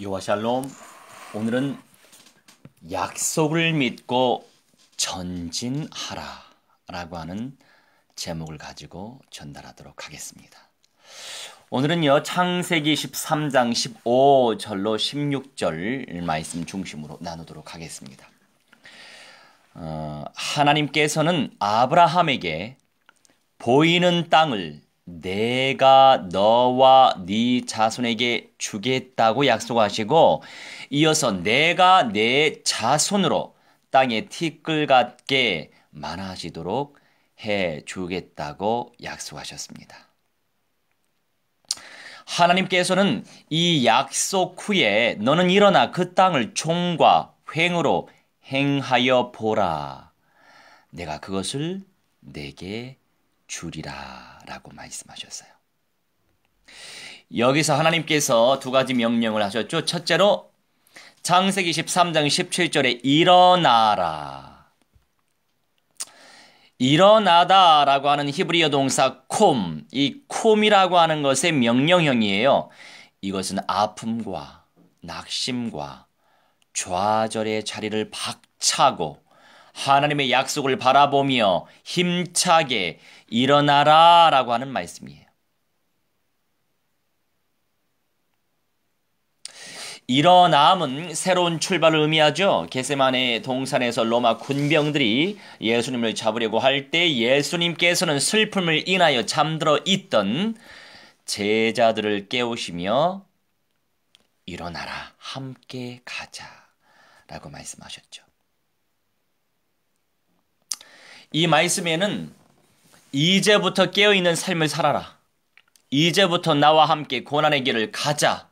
요하 샬롬 오늘은 약속을 믿고 전진하라 라고 하는 제목을 가지고 전달하도록 하겠습니다. 오늘은요 창세기 13장 15절로 16절 말씀 중심으로 나누도록 하겠습니다. 어, 하나님께서는 아브라함에게 보이는 땅을 내가 너와 네 자손에게 주겠다고 약속하시고 이어서 내가 내 자손으로 땅에 티끌 같게 많아지도록 해 주겠다고 약속하셨습니다. 하나님께서는 이 약속 후에 너는 일어나 그 땅을 총과 횡으로 행하여 보라. 내가 그것을 내게 주리라. 라고 말씀하셨어요. 여기서 하나님께서 두 가지 명령을 하셨죠. 첫째로 창세기 13장 17절에 일어나라. 일어나다 라고 하는 히브리어 동사 콤, 이 콤이라고 하는 것의 명령형이에요. 이것은 아픔과 낙심과 좌절의 자리를 박차고 하나님의 약속을 바라보며 힘차게 일어나라 라고 하는 말씀이에요. 일어남은 새로운 출발을 의미하죠. 개세만의 동산에서 로마 군병들이 예수님을 잡으려고 할 때 예수님께서는 슬픔을 인하여 잠들어 있던 제자들을 깨우시며 일어나라 함께 가자 라고 말씀하셨죠. 이 말씀에는 이제부터 깨어있는 삶을 살아라. 이제부터 나와 함께 고난의 길을 가자.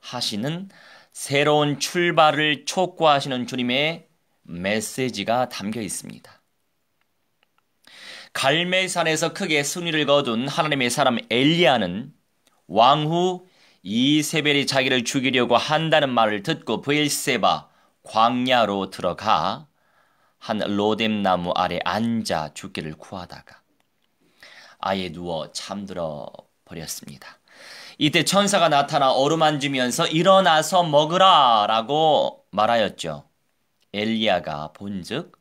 하시는 새로운 출발을 촉구하시는 주님의 메시지가 담겨 있습니다. 갈매산에서 크게 순위를 거둔 하나님의 사람 엘리야는 왕후 이세벨이 자기를 죽이려고 한다는 말을 듣고 브엘세바 광야로 들어가 한 로뎀나무 아래 앉아 죽기를 구하다가 아예 누워 잠들어 버렸습니다. 이때 천사가 나타나 어루만지면서 일어나서 먹으라라고 말하였죠. 엘리야가 본즉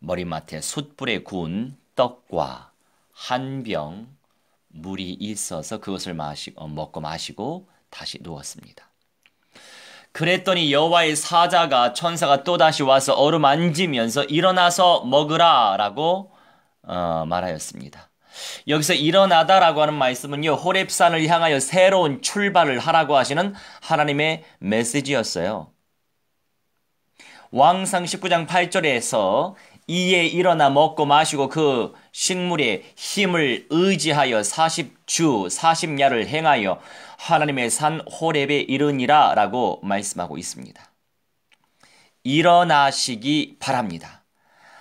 머리맡에 숯불에 구운 떡과 한 병 물이 있어서 그것을 마시, 어, 먹고 마시고 다시 누웠습니다. 그랬더니 여호와의 사자가 천사가 또 다시 와서 어루만지면서 일어나서 먹으라라고 어, 말하였습니다. 여기서 일어나다라고 하는 말씀은요, 호랩산을 향하여 새로운 출발을 하라고 하시는 하나님의 메시지였어요. 왕상 19장 8절에서 이에 일어나 먹고 마시고 그 식물의 힘을 의지하여 40주 40야를 행하여 하나님의 산 호랩에 이르니라 라고 말씀하고 있습니다. 일어나시기 바랍니다.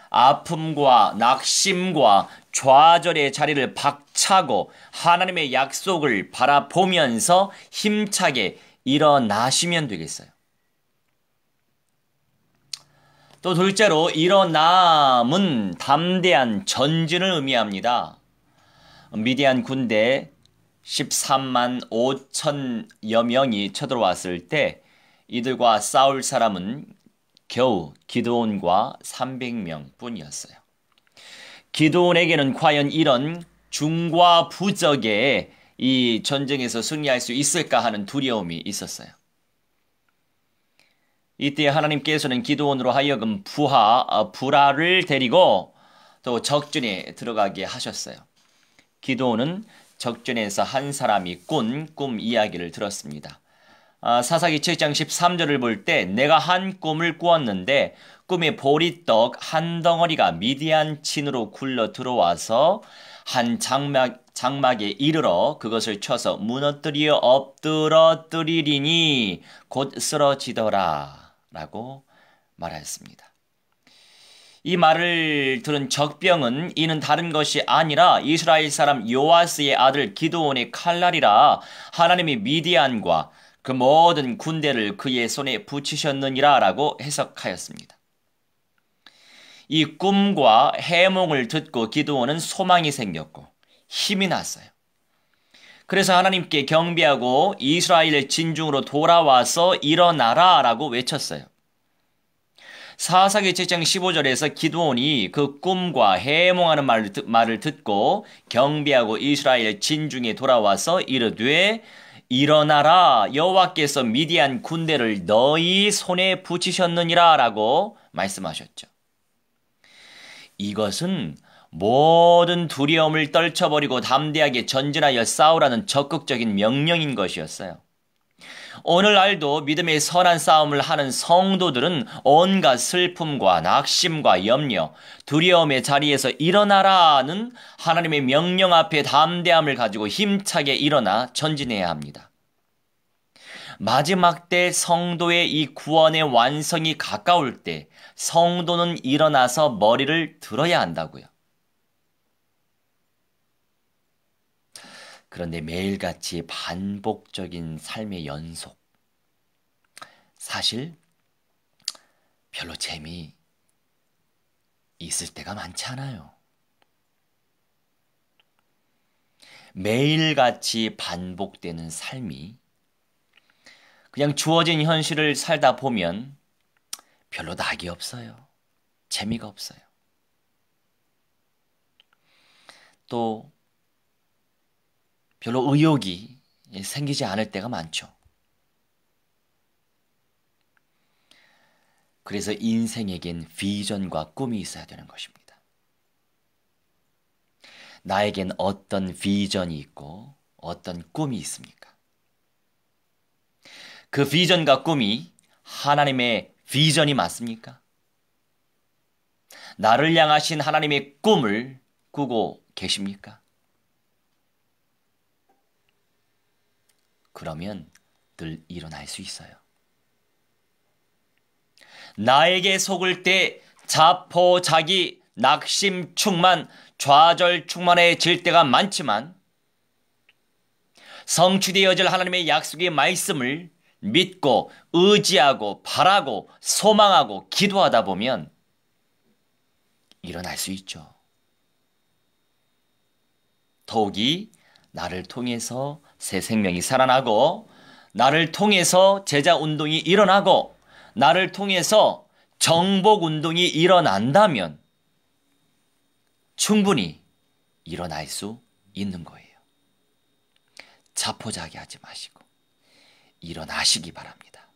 아픔과 낙심과 좌절의 자리를 박차고 하나님의 약속을 바라보면서 힘차게 일어나시면 되겠어요. 또 둘째로 일어남은 담대한 전진을 의미합니다. 미디안 군대 13만 5천여 명이 쳐들어왔을 때 이들과 싸울 사람은 겨우 기도원과 300명 뿐이었어요. 기도원에게는 과연 이런 중과 부적의 이 전쟁에서 승리할 수 있을까 하는 두려움이 있었어요. 이때 하나님께서는 기도원으로 하여금 부하, 아, 어, 부를 데리고 또 적전에 들어가게 하셨어요. 기도원은 적전에서 한 사람이 꾼 꿈 이야기를 들었습니다. 아, 사사기 7장 13절을 볼 때 내가 한 꿈을 꾸었는데 꿈에 보리떡 한 덩어리가 미디안 친으로 굴러 들어와서 한 장막, 장막에 이르러 그것을 쳐서 무너뜨리어 엎드러뜨리리니 곧 쓰러지더라 라고 말하였습니다. 이 말을 들은 적병은 이는 다른 것이 아니라 이스라엘 사람 요아스의 아들 기도원의 칼날이라 하나님이 미디안과 그 모든 군대를 그의 손에 붙이셨느니라 라고 해석하였습니다. 이 꿈과 해몽을 듣고 기도원은 소망이 생겼고 힘이 났어요. 그래서 하나님께 경비하고 이스라엘의 진중으로 돌아와서 일어나라 라고 외쳤어요. 사사기 7장 15절에서 기도원이 그 꿈과 해몽하는 말을, 듣고 경비하고 이스라엘 진중에 돌아와서 이르되 일어나라 여호와께서 미디안 군대를 너희 손에 붙이셨느니라라고 말씀하셨죠. 이것은 모든 두려움을 떨쳐버리고 담대하게 전진하여 싸우라는 적극적인 명령인 것이었어요. 오늘날도 믿음의 선한 싸움을 하는 성도들은 온갖 슬픔과 낙심과 염려, 두려움의 자리에서 일어나라는 하나님의 명령 앞에 담대함을 가지고 힘차게 일어나 전진해야 합니다. 마지막 때 성도의 이 구원의 완성이 가까울 때 성도는 일어나서 머리를 들어야 한다고요. 그런데 매일같이 반복적인 삶의 연속. 사실 별로 재미 있을 때가 많지 않아요. 매일같이 반복되는 삶이 그냥 주어진 현실을 살다 보면 별로 낙이 없어요. 재미가 없어요. 또 별로 의욕이 생기지 않을 때가 많죠. 그래서 인생에겐 비전과 꿈이 있어야 되는 것입니다. 나에겐 어떤 비전이 있고 어떤 꿈이 있습니까? 그 비전과 꿈이 하나님의 비전이 맞습니까? 나를 향하신 하나님의 꿈을 꾸고 계십니까? 그러면 늘 일어날 수 있어요. 나에게 속을 때 자포자기 낙심 충만 좌절 충만해질 때가 많지만 성취되어질 하나님의 약속의 말씀을 믿고 의지하고 바라고 소망하고 기도하다 보면 일어날 수 있죠. 더욱이 나를 통해서 새 생명이 살아나고 나를 통해서 제자 운동이 일어나고 나를 통해서 정복 운동이 일어난다면 충분히 일어날 수 있는 거예요. 자포자기 하지 마시고 일어나시기 바랍니다.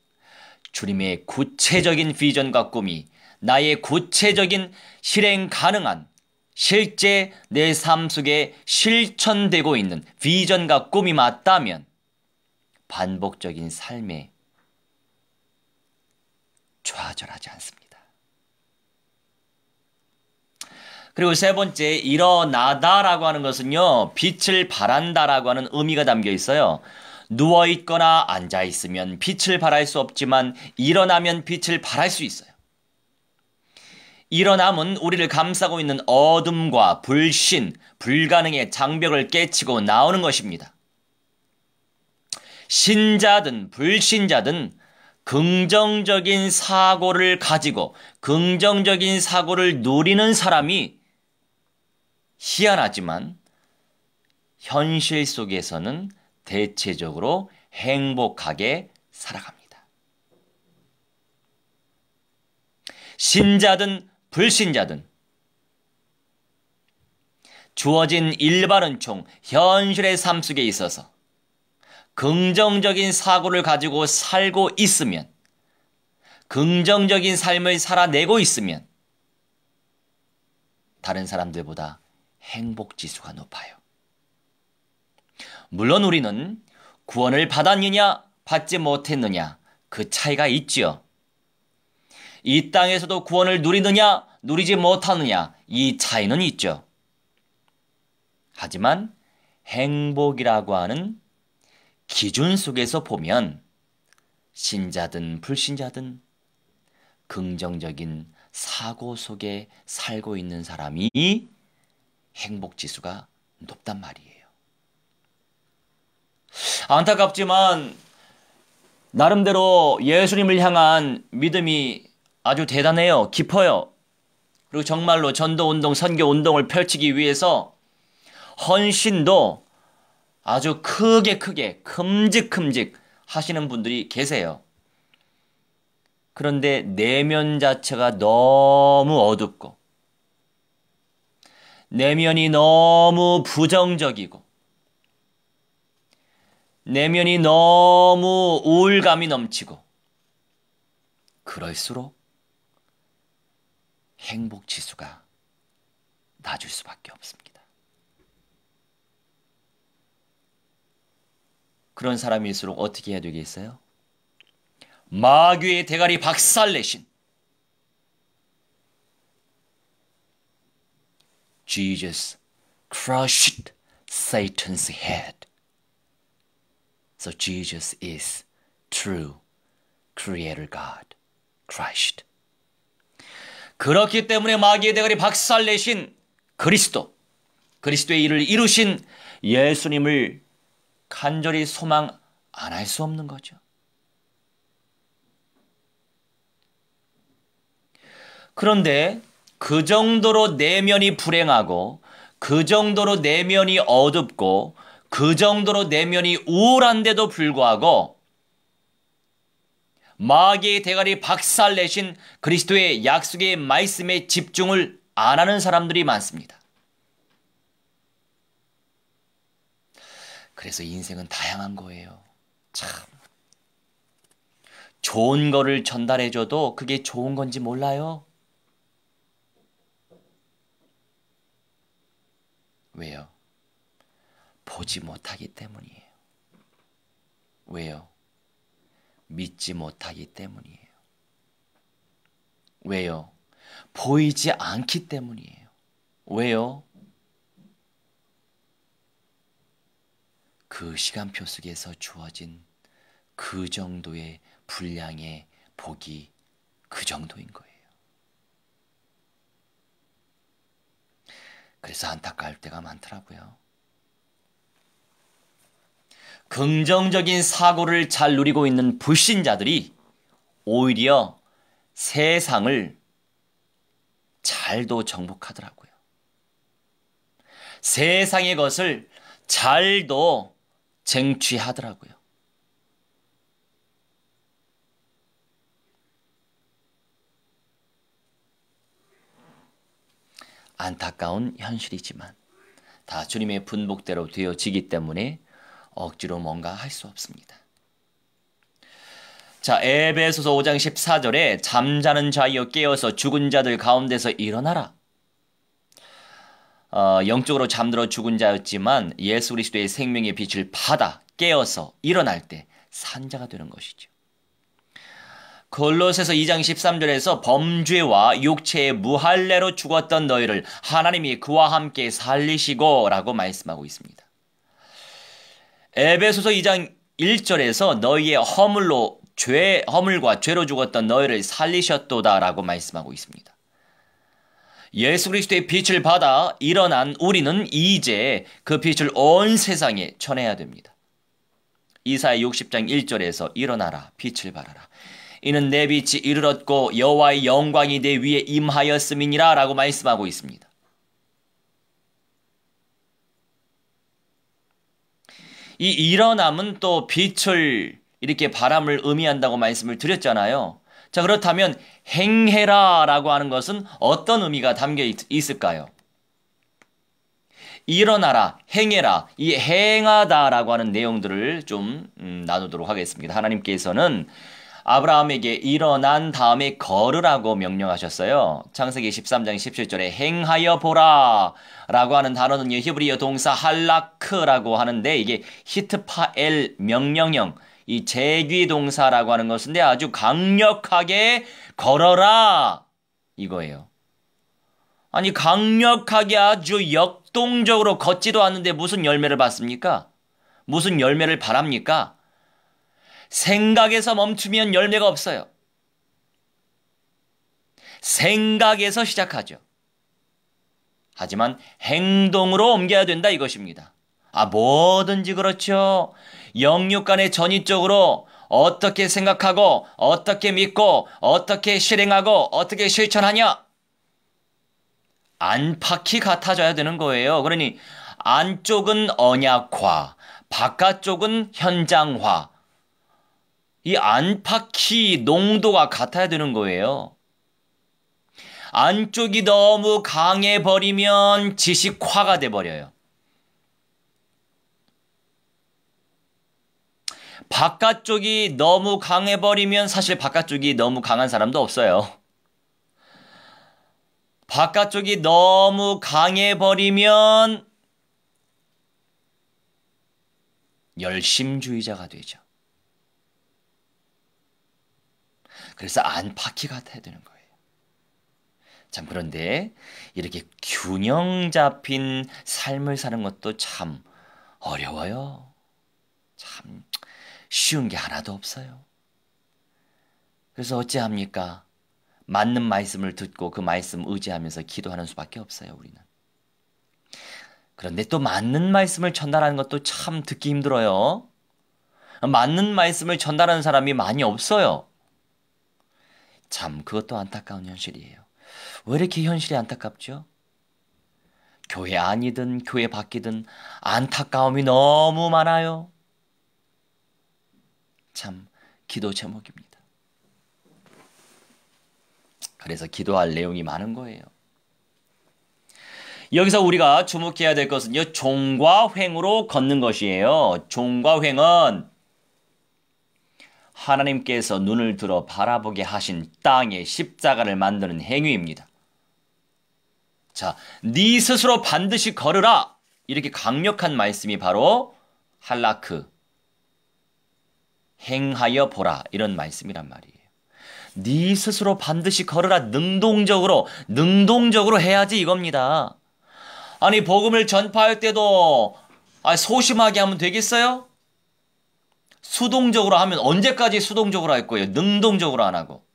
주님의 구체적인 비전과 꿈이 나의 구체적인 실행 가능한 실제 내 삶 속에 실천되고 있는 비전과 꿈이 맞다면 반복적인 삶에 좌절하지 않습니다. 그리고 세 번째, 일어나다라고 하는 것은요, 빛을 바란다라고 하는 의미가 담겨 있어요. 누워있거나 앉아있으면 빛을 발할 수 없지만, 일어나면 빛을 발할 수 있어요. 일어남은 우리를 감싸고 있는 어둠과 불신, 불가능의 장벽을 깨치고 나오는 것입니다. 신자든 불신자든 긍정적인 사고를 가지고 긍정적인 사고를 누리는 사람이 희한하지만 현실 속에서는 대체적으로 행복하게 살아갑니다. 신자든 불신자든 주어진 일반은 총 현실의 삶 속에 있어서 긍정적인 사고를 가지고 살고 있으면 긍정적인 삶을 살아내고 있으면 다른 사람들보다 행복 지수가 높아요. 물론 우리는 구원을 받았느냐 받지 못했느냐 그 차이가 있지요. 이 땅에서도 구원을 누리느냐, 누리지 못하느냐, 이 차이는 있죠. 하지만 행복이라고 하는 기준 속에서 보면 신자든 불신자든 긍정적인 사고 속에 살고 있는 사람이 행복 지수가 높단 말이에요. 안타깝지만 나름대로 예수님을 향한 믿음이 아주 대단해요. 깊어요. 그리고 정말로 전도 운동, 선교 운동을 펼치기 위해서 헌신도 아주 크게 크게 큼직큼직 하시는 분들이 계세요. 그런데 내면 자체가 너무 어둡고 내면이 너무 부정적이고 내면이 너무 우울감이 넘치고 그럴수록 행복 지수가 낮을 수밖에 없습니다. 그런 사람일수록 어떻게 해야 되겠어요? 마귀의 대가리 박살내신 Jesus crushed Satan's head. So Jesus is true Creator God, Christ. 그렇기 때문에 마귀의 대가리 박살내신 그리스도, 그리스도의 일을 이루신 예수님을 간절히 소망 안 할 수 없는 거죠. 그런데 그 정도로 내면이 불행하고 그 정도로 내면이 어둡고 그 정도로 내면이 우울한데도 불구하고 마귀의 대가리 박살 내신 그리스도의 약속의 말씀에 집중을 안 하는 사람들이 많습니다. 그래서 인생은 다양한 거예요. 참. 좋은 거를 전달해줘도 그게 좋은 건지 몰라요. 왜요? 보지 못하기 때문이에요. 왜요? 믿지 못하기 때문이에요. 왜요? 보이지 않기 때문이에요. 왜요? 그 시간표 속에서 주어진 그 정도의 분량의 복이 그 정도인 거예요. 그래서 안타까울 때가 많더라고요. 긍정적인 사고를 잘 누리고 있는 불신자들이 오히려 세상을 잘도 정복하더라고요. 세상의 것을 잘도 쟁취하더라고요. 안타까운 현실이지만 다 주님의 분복대로 되어지기 때문에 억지로 뭔가 할 수 없습니다. 자, 에베소서 5장 14절에 잠자는 자여 깨어서 죽은 자들 가운데서 일어나라. 어, 영적으로 잠들어 죽은 자였지만 예수 그리스도의 생명의 빛을 받아 깨어서 일어날 때 산자가 되는 것이죠. 골로새서 2장 13절에서 범죄와 육체의 무할례로 죽었던 너희를 하나님이 그와 함께 살리시고라고 말씀하고 있습니다. 에베소서 2장 1절에서 너희의 허물로 죄 허물과 죄로 죽었던 너희를 살리셨도다라고 말씀하고 있습니다. 예수 그리스도의 빛을 받아 일어난 우리는 이제 그 빛을 온 세상에 전해야 됩니다. 이사의 60장 1절에서 일어나라 빛을 발하라 이는 내 빛이 이르렀고 여호와의 영광이 내 위에 임하였음이니라라고 말씀하고 있습니다. 이 일어남은 또 빛을 이렇게 바람을 의미한다고 말씀을 드렸잖아요. 자, 그렇다면 행해라 라고 하는 것은 어떤 의미가 담겨 있, 있을까요? 일어나라, 행해라, 이 행하다 라고 하는 내용들을 좀 음, 나누도록 하겠습니다. 하나님께서는 아브라함에게 일어난 다음에 걸으라고 명령하셨어요. 창세기 13장 17절에 행하여 보라 라고 하는 단어는 히브리어 동사 할라크라고 하는데 이게 히트파엘 명령형 이 제귀 동사라고 하는 것인데 아주 강력하게 걸어라 이거예요. 아니 강력하게 아주 역동적으로 걷지도 않는데 무슨 열매를 받습니까? 무슨 열매를 바랍니까? 생각에서 멈추면 열매가 없어요. 생각에서 시작하죠. 하지만 행동으로 옮겨야 된다 이것입니다. 아, 뭐든지 그렇죠. 영육 간의 전위적으로 어떻게 생각하고, 어떻게 믿고, 어떻게 실행하고, 어떻게 실천하냐? 안팎이 같아져야 되는 거예요. 그러니 안쪽은 언약화, 바깥쪽은 현장화, 이 안팎이 농도가 같아야 되는 거예요. 안쪽이 너무 강해 버리면 지식화가 돼 버려요. 바깥쪽이 너무 강해 버리면 사실 바깥쪽이 너무 강한 사람도 없어요. 바깥쪽이 너무 강해 버리면 열심주의자가 되죠. 그래서 안팎이 같아야 되는 거예요. 참 그런데 이렇게 균형 잡힌 삶을 사는 것도 참 어려워요. 참 쉬운 게 하나도 없어요. 그래서 어찌합니까? 맞는 말씀을 듣고 그 말씀 의지하면서 기도하는 수밖에 없어요, 우리는. 그런데 또 맞는 말씀을 전달하는 것도 참 듣기 힘들어요. 맞는 말씀을 전달하는 사람이 많이 없어요. 참 그것도 안타까운 현실이에요. 왜 이렇게 현실이 안타깝죠? 교회 아니든 교회 밖이든 안타까움이 너무 많아요. 참 기도 제목입니다. 그래서 기도할 내용이 많은 거예요. 여기서 우리가 주목해야 될 것은요, 종과 횡으로 걷는 것이에요. 종과 횡은 하나님께서 눈을 들어 바라보게 하신 땅의 십자가를 만드는 행위입니다. 자, 네 스스로 반드시 걸으라. 이렇게 강력한 말씀이 바로 할라크 행하여 보라 이런 말씀이란 말이에요. 네 스스로 반드시 걸으라 능동적으로 능동적으로 해야지 이겁니다. 아니 복음을 전파할 때도 아, 소심하게 하면 되겠어요? 수동적으로 하면 언제까지 수동적으로 할 거예요? 능동적으로 안 하고.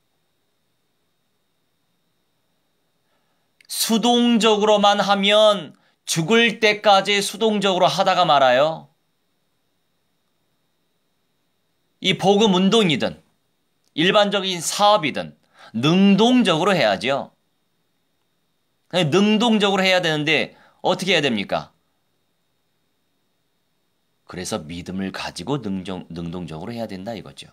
수동적으로만 하면 죽을 때까지 수동적으로 하다가 말아요. 이 복음 운동이든 일반적인 사업이든 능동적으로 해야죠. 능동적으로 해야 되는데 어떻게 해야 됩니까? 그래서 믿음을 가지고 능정, 능동적으로 해야 된다 이거죠.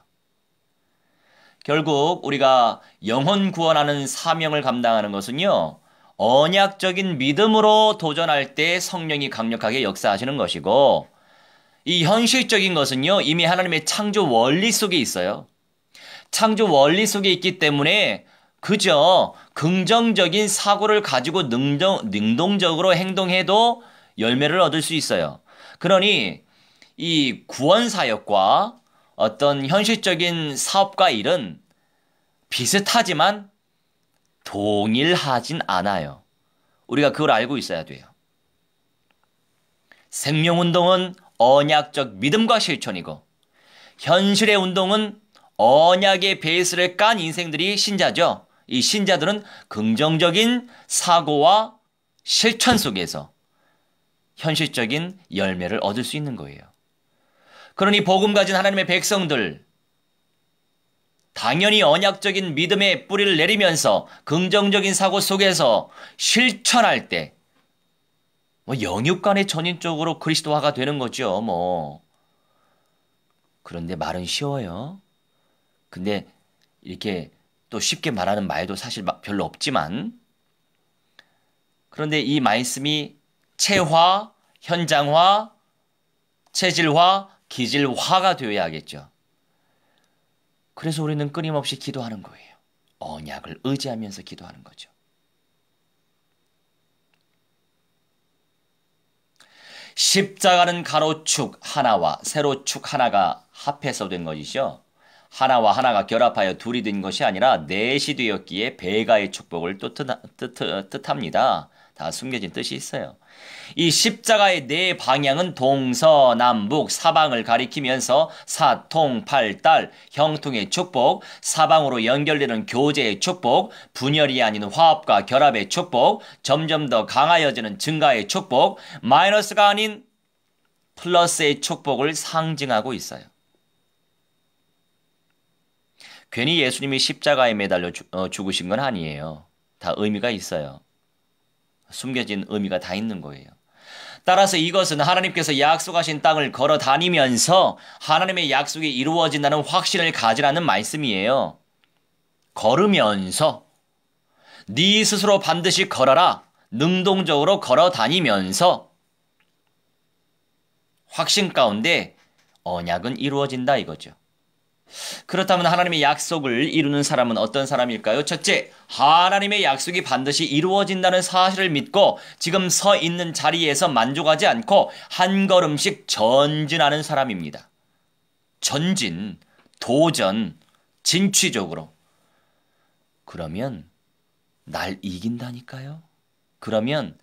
결국 우리가 영혼 구원하는 사명을 감당하는 것은요. 언약적인 믿음으로 도전할 때 성령이 강력하게 역사하시는 것이고 이 현실적인 것은요. 이미 하나님의 창조 원리 속에 있어요. 창조 원리 속에 있기 때문에 그저 긍정적인 사고를 가지고 능동, 능동적으로 행동해도 열매를 얻을 수 있어요. 그러니 이 구원 사역과 어떤 현실적인 사업과 일은 비슷하지만 동일하진 않아요. 우리가 그걸 알고 있어야 돼요. 생명 운동은 언약적 믿음과 실천이고 현실의 운동은 언약의 베이스를 깐 인생들이 신자죠. 이 신자들은 긍정적인 사고와 실천 속에서 현실적인 열매를 얻을 수 있는 거예요. 그러니 복음 가진 하나님의 백성들 당연히 언약적인 믿음의 뿌리를 내리면서 긍정적인 사고 속에서 실천할 때뭐 영육간의 전인적으로 그리스도화가 되는 거죠. 뭐 그런데 말은 쉬워요. 근데 이렇게 또 쉽게 말하는 말도 사실 별로 없지만 그런데 이 말씀이 체화, 현장화, 체질화, 기질화가 되어야 하겠죠. 그래서 우리는 끊임없이 기도하는 거예요. 언약을 의지하면서 기도하는 거죠. 십자가는 가로축 하나와 세로축 하나가 합해서 된 것이죠. 하나와 하나가 결합하여 둘이 된 것이 아니라 넷이 되었기에 배가의 축복을 또 뜻, 뜻, 뜻합니다. 다 숨겨진 뜻이 있어요. 이 십자가의 네 방향은 동서남북 사방을 가리키면서 사통팔달 형통의 축복, 사방으로 연결되는 교제의 축복, 분열이 아닌 화합과 결합의 축복, 점점 더 강하여지는 증가의 축복, 마이너스가 아닌 플러스의 축복을 상징하고 있어요. 괜히 예수님이 십자가에 매달려 주, 어, 죽으신 건 아니에요. 다 의미가 있어요. 숨겨진 의미가 다 있는 거예요. 따라서 이것은 하나님께서 약속하신 땅을 걸어 다니면서 하나님의 약속이 이루어진다는 확신을 가지라는 말씀이에요. 걸으면서 네 스스로 반드시 걸어라. 능동적으로 걸어 다니면서 확신 가운데 언약은 이루어진다 이거죠. 그렇다면 하나님의 약속을 이루는 사람은 어떤 사람일까요? 첫째, 하나님의 약속이 반드시 이루어진다는 사실을 믿고 지금 서 있는 자리에서 만족하지 않고 한 걸음씩 전진하는 사람입니다. 전진, 도전, 진취적으로. 그러면 날 이긴다니까요? 그러면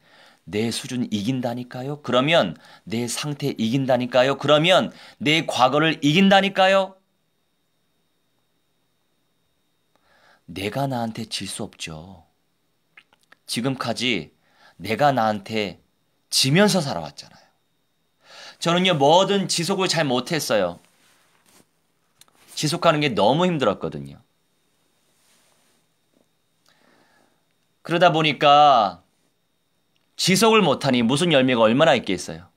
내 수준 이긴다니까요? 그러면 내 상태 이긴다니까요? 그러면 내 과거를 이긴다니까요? 내가 나한테 질 수 없죠. 지금까지 내가 나한테 지면서 살아왔잖아요. 저는요, 뭐든 지속을 잘 못했어요. 지속하는 게 너무 힘들었거든요. 그러다 보니까 지속을 못하니 무슨 열매가 얼마나 있겠어요?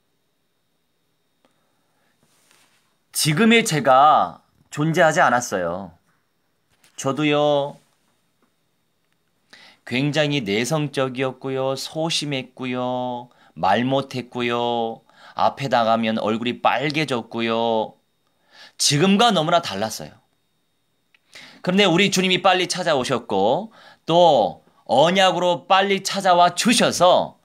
지금의 제가 존재하지 않았어요. 저도요. 굉장히 내성적이었고요. 소심했고요. 말 못했고요. 앞에 나가면 얼굴이 빨개졌고요. 지금과 너무나 달랐어요. 그런데 우리 주님이 빨리 찾아오셨고 또 언약으로 빨리 찾아와 주셔서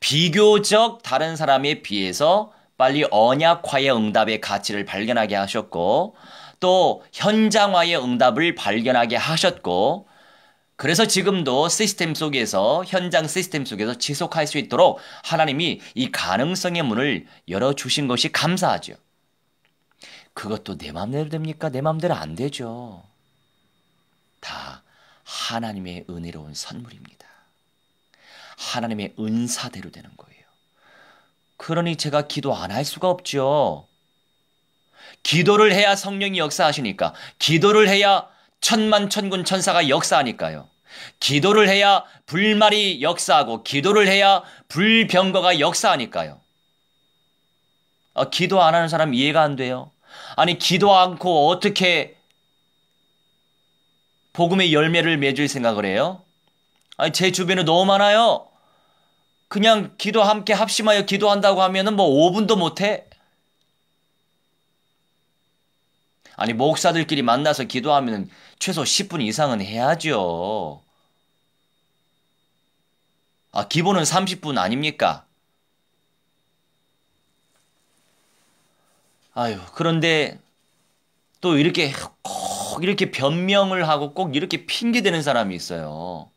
비교적 다른 사람에 비해서 빨리 언약화의 응답의 가치를 발견하게 하셨고 또 현장화의 응답을 발견하게 하셨고 그래서 지금도 시스템 속에서 현장 시스템 속에서 지속할 수 있도록 하나님이 이 가능성의 문을 열어 주신 것이 감사하죠. 그것도 내 마음대로 됩니까? 내 마음대로 안 되죠. 다 하나님의 은혜로운 선물입니다. 하나님의 은사대로 되는 거예요. 그러니 제가 기도 안 할 수가 없죠. 기도를 해야 성령이 역사하시니까. 기도를 해야 천만 천군 천사가 역사하니까요. 기도를 해야 불말이 역사하고 기도를 해야 불병거가 역사하니까요. 아, 기도 안 하는 사람 이해가 안 돼요. 아니 기도 않고 어떻게 복음의 열매를 맺을 생각을 해요? 아니 제 주변에 너무 많아요. 그냥 기도 함께 합심하여 기도한다고 하면은 뭐 5분도 못 해. 아니 목사들끼리 만나서 기도하면 최소 10분 이상은 해야죠. 아 기본은 30분 아닙니까? 아유 그런데 또 이렇게 꼭 이렇게 변명을 하고 꼭 이렇게 핑계대는 사람이 있어요.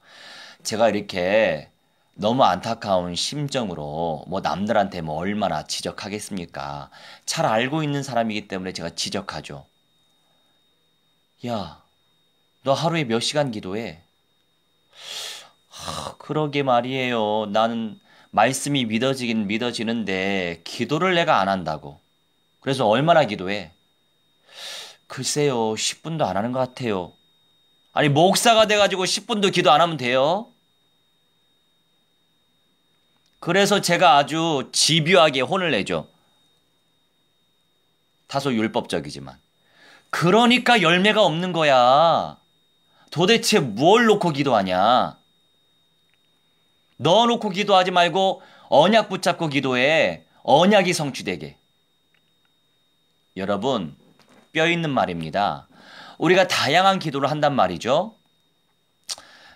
제가 이렇게 너무 안타까운 심정으로 뭐 남들한테 뭐 얼마나 지적하겠습니까? 잘 알고 있는 사람이기 때문에 제가 지적하죠. 야, 너 하루에 몇 시간 기도해? 하, 그러게 말이에요. 나는 말씀이 믿어지긴 믿어지는데 기도를 내가 안 한다고. 그래서 얼마나 기도해? 글쎄요, 10분도 안 하는 것 같아요. 아니, 목사가 돼가지고 10분도 기도 안 하면 돼요? 그래서 제가 아주 집요하게 혼을 내죠. 다소 율법적이지만. 그러니까 열매가 없는 거야. 도대체 뭘 놓고 기도하냐? 너 놓고 기도하지 말고 언약 붙잡고 기도해. 언약이 성취되게. 여러분, 뼈 있는 말입니다. 우리가 다양한 기도를 한단 말이죠.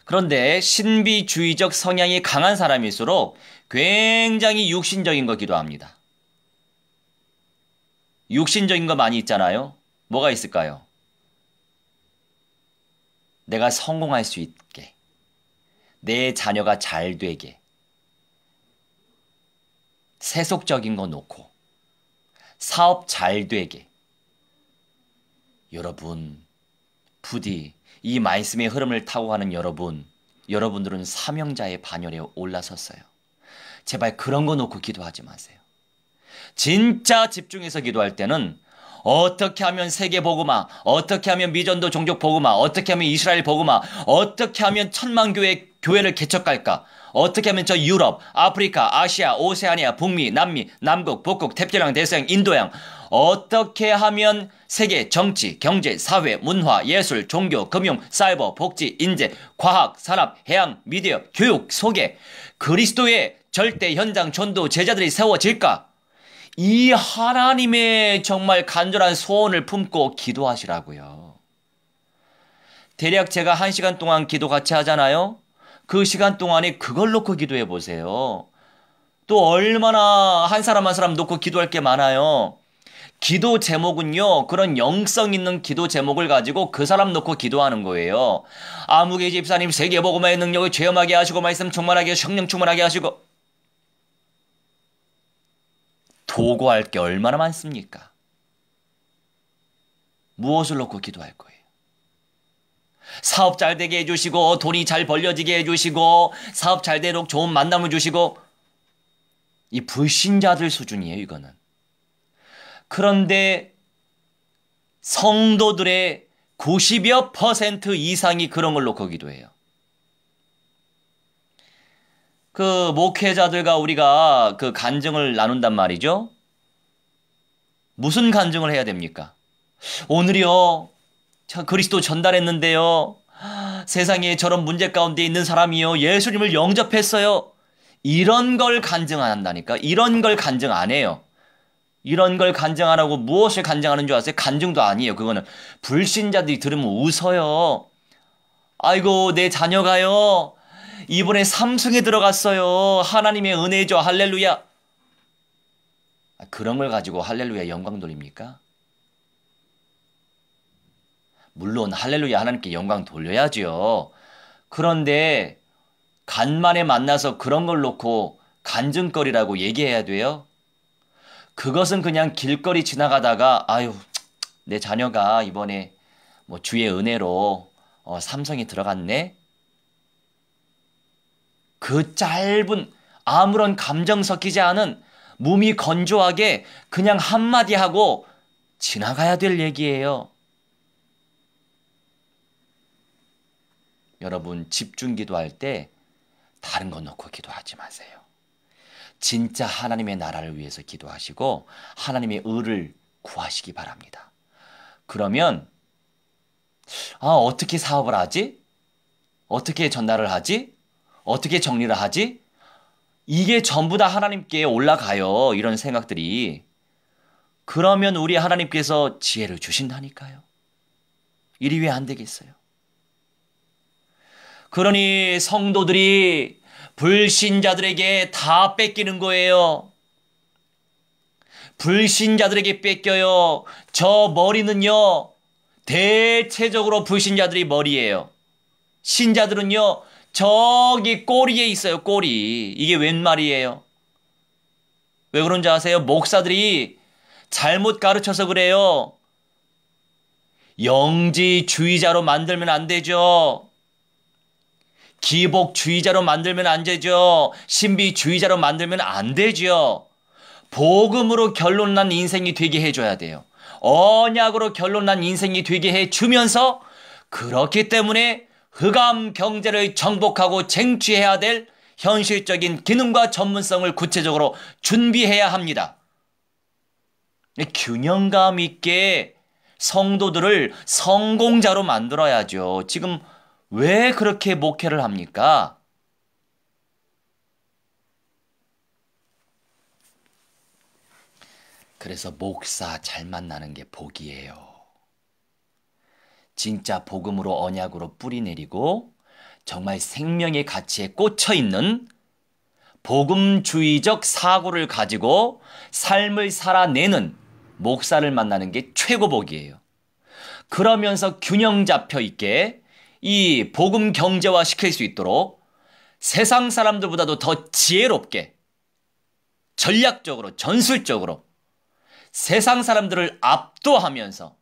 그런데 신비주의적 성향이 강한 사람일수록 굉장히 육신적인 거 기도합니다. 육신적인 거 많이 있잖아요. 뭐가 있을까요? 내가 성공할 수 있게, 내 자녀가 잘 되게, 세속적인 거 놓고, 사업 잘 되게. 여러분, 부디 이 말씀의 흐름을 타고 가는 여러분, 여러분들은 사명자의 반열에 올라섰어요. 제발 그런 거 놓고 기도하지 마세요. 진짜 집중해서 기도할 때는 어떻게 하면 세계 복음화, 어떻게 하면 미전도 종족 복음화, 어떻게 하면 이스라엘 복음화, 어떻게 하면 천만 교회 교회를 개척할까? 어떻게 하면 저 유럽, 아프리카, 아시아, 오세아니아, 북미, 남미, 남극, 북극, 태평양, 대서양, 인도양 어떻게 하면 세계 정치, 경제, 사회, 문화, 예술, 종교, 금융, 사이버, 복지, 인재, 과학, 산업, 해양, 미디어, 교육, 소개 그리스도의 절대 현장 전도 제자들이 세워질까? 이 하나님의 정말 간절한 소원을 품고 기도하시라고요. 대략 제가 한 시간 동안 기도 같이 하잖아요. 그 시간 동안에 그걸 놓고 기도해 보세요. 또 얼마나 한 사람 한 사람 놓고 기도할 게 많아요. 기도 제목은요, 그런 영성 있는 기도 제목을 가지고 그 사람 놓고 기도하는 거예요. 아무개 집사님 세계보고음의 능력을 죄험하게 하시고, 말씀 충만하게, 성령 충만하게 하시고, 도구할 게 얼마나 많습니까? 무엇을 놓고 기도할 거예요? 사업 잘 되게 해주시고, 돈이 잘 벌려지게 해주시고, 사업 잘 되도록 좋은 만남을 주시고, 이 불신자들 수준이에요, 이거는. 그런데 성도들의 90여 퍼센트 이상이 그런 걸 놓고 기도해요. 그 목회자들과 우리가 그 간증을 나눈단 말이죠. 무슨 간증을 해야 됩니까? 오늘이요. 자, 그리스도 전달했는데요. 세상에 저런 문제 가운데 있는 사람이요. 예수님을 영접했어요. 이런 걸 간증 안 한다니까. 이런 걸 간증 안 해요. 이런 걸 간증하라고 무엇을 간증하는 줄 아세요? 간증도 아니에요. 그거는 불신자들이 들으면 웃어요. 아이고 내 자녀가요. 이번에 삼승에 들어갔어요. 하나님의 은혜죠. 할렐루야. 아, 그런 걸 가지고 할렐루야 영광 돌립니까? 물론 할렐루야 하나님께 영광 돌려야지요. 그런데 간만에 만나서 그런 걸 놓고 간증거리라고 얘기해야 돼요? 그것은 그냥 길거리 지나가다가 아유 내 자녀가 이번에 뭐 주의 은혜로 어, 삼성이 들어갔네 그 짧은 아무런 감정 섞이지 않은 몸이 건조하게 그냥 한마디 하고 지나가야 될 얘기예요. 여러분 집중 기도할 때 다른 거 놓고 기도하지 마세요. 진짜 하나님의 나라를 위해서 기도하시고 하나님의 의를 구하시기 바랍니다. 그러면 아 어떻게 사업을 하지? 어떻게 전달을 하지? 어떻게 정리를 하지? 이게 전부 다 하나님께 올라가요. 이런 생각들이. 그러면 우리 하나님께서 지혜를 주신다니까요. 이리 왜 안 되겠어요? 그러니 성도들이 불신자들에게 다 뺏기는 거예요. 불신자들에게 뺏겨요. 저 머리는요, 대체적으로 불신자들이 머리예요. 신자들은요, 저기 꼬리에 있어요, 꼬리. 이게 웬 말이에요? 왜 그런지 아세요? 목사들이 잘못 가르쳐서 그래요. 영지주의자로 만들면 안 되죠. 기복주의자로 만들면 안 되죠. 신비주의자로 만들면 안 되죠. 복음으로 결론난 인생이 되게 해줘야 돼요. 언약으로 결론난 인생이 되게 해주면서 그렇기 때문에 그암 경제를 정복하고 쟁취해야 될 현실적인 기능과 전문성을 구체적으로 준비해야 합니다. 균형감 있게 성도들을 성공자로 만들어야죠. 지금 왜 그렇게 목회를 합니까? 그래서 목사 잘 만나는 게 복이에요. 진짜 복음으로 언약으로 뿌리 내리고 정말 생명의 가치에 꽂혀 있는 복음주의적 사고를 가지고 삶을 살아내는 목사를 만나는 게 최고복이에요. 그러면서 균형 잡혀 있게 이 복음 경제화 시킬 수 있도록 세상 사람들보다도 더 지혜롭게 전략적으로 전술적으로 세상 사람들을 압도하면서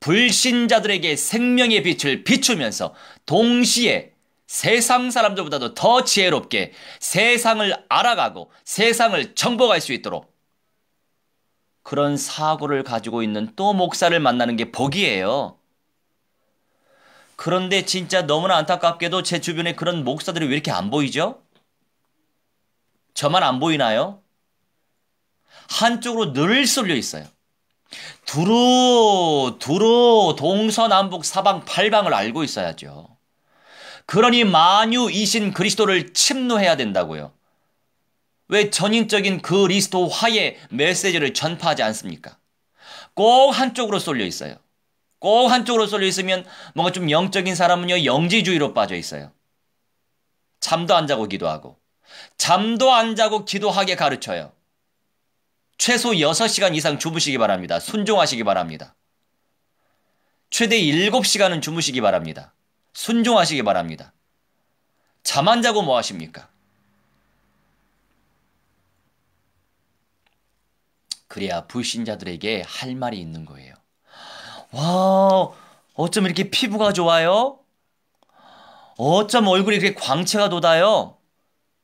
불신자들에게 생명의 빛을 비추면서 동시에 세상 사람들보다도 더 지혜롭게 세상을 알아가고 세상을 정복할 수 있도록 그런 사고를 가지고 있는 또 목사를 만나는 게 복이에요. 그런데 진짜 너무나 안타깝게도 제 주변에 그런 목사들이 왜 이렇게 안 보이죠? 저만 안 보이나요? 한쪽으로 늘 쏠려 있어요. 두루 두루 동서남북 사방 팔방을 알고 있어야죠. 그러니 만유이신 그리스도를 침노해야 된다고요. 왜 전인적인 그리스도화의 메시지를 전파하지 않습니까? 꼭 한쪽으로 쏠려 있어요. 꼭 한쪽으로 쏠려 있으면 뭔가 좀 영적인 사람은요 영지주의로 빠져 있어요. 잠도 안 자고 기도하고 잠도 안 자고 기도하게 가르쳐요. 최소 6시간 이상 주무시기 바랍니다. 순종하시기 바랍니다. 최대 7시간은 주무시기 바랍니다. 순종하시기 바랍니다. 잠 안 자고 뭐 하십니까? 그래야 불신자들에게 할 말이 있는 거예요. 와, 우 어쩜 이렇게 피부가 좋아요? 어쩜 얼굴이 이렇게 광채가 돋아요?